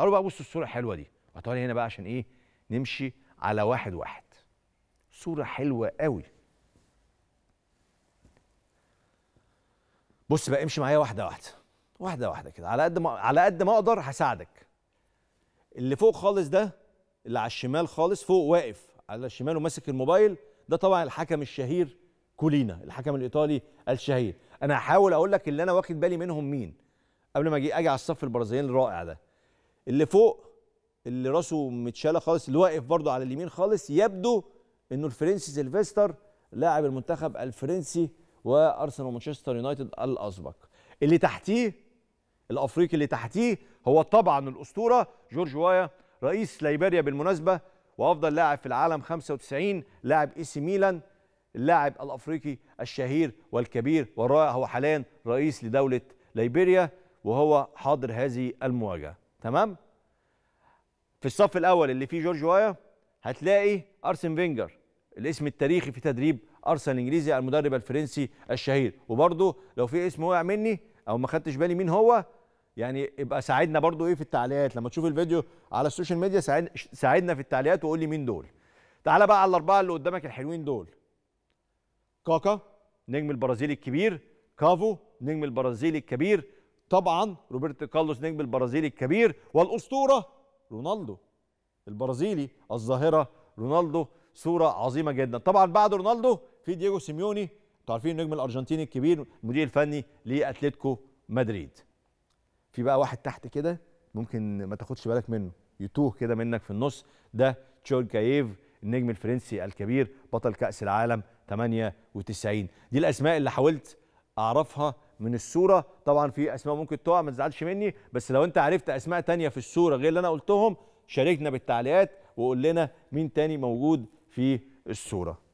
تعالوا بقى بصوا الصوره الحلوه دي هتقعدي هنا بقى عشان ايه نمشي على واحد واحد صوره حلوه قوي بص بقى امشي معايا واحده واحده واحده واحده كده على قد ما على قد ما اقدر هساعدك اللي فوق خالص ده اللي على الشمال خالص فوق واقف على الشمال وماسك الموبايل ده طبعا الحكم الشهير كولينا الحكم الايطالي الشهير انا هحاول اقول لك اللي انا واخد بالي منهم مين قبل ما اجي اجي على الصف البرازيلي الرائع ده اللي فوق اللي راسه متشاله خالص اللي واقف برضه على اليمين خالص يبدو انه الفرنسي سيلفستر لاعب المنتخب الفرنسي وارسنال ومانشستر يونايتد الاسبق اللي تحتيه الافريقي اللي تحتيه هو طبعا الاسطوره جورج وايا رئيس ليبيريا بالمناسبه وافضل لاعب في العالم 95 لاعب اي سي ميلان اللاعب الافريقي الشهير والكبير والرائع هو حاليا رئيس لدوله ليبيريا وهو حاضر هذه المواجهه تمام في الصف الاول اللي فيه جورج وايا هتلاقي ارسن فينجر الاسم التاريخي في تدريب ارسنال الانجليزي المدرب الفرنسي الشهير وبرده لو في اسم وقع مني او ما خدتش بالي مين هو يعني ابقى ساعدنا برضو ايه في التعليقات لما تشوف الفيديو على السوشيال ميديا ساعدنا في التعليقات وقول لي مين دول تعالى بقى على الاربعه اللي قدامك الحلوين دول كاكا نجم البرازيلي الكبير كافو نجم البرازيلي الكبير طبعا روبرت كارلوس نجم البرازيلي الكبير والاسطوره رونالدو البرازيلي الظاهره رونالدو صوره عظيمه جدا طبعا بعد رونالدو في دييجو سيميوني انتوا عارفين النجم الارجنتيني الكبير المدير الفني لاتلتيكو مدريد في بقى واحد تحت كده ممكن ما تاخدش بالك منه يتوه كده منك في النص ده تشول كايف النجم الفرنسي الكبير بطل كاس العالم 98 دي الاسماء اللي حاولت اعرفها من الصوره طبعا في اسماء ممكن تقع ما تزعلش مني بس لو انت عرفت اسماء تانية في الصوره غير اللي انا قلتهم شاركنا بالتعليقات وقول لنا مين تاني موجود في الصوره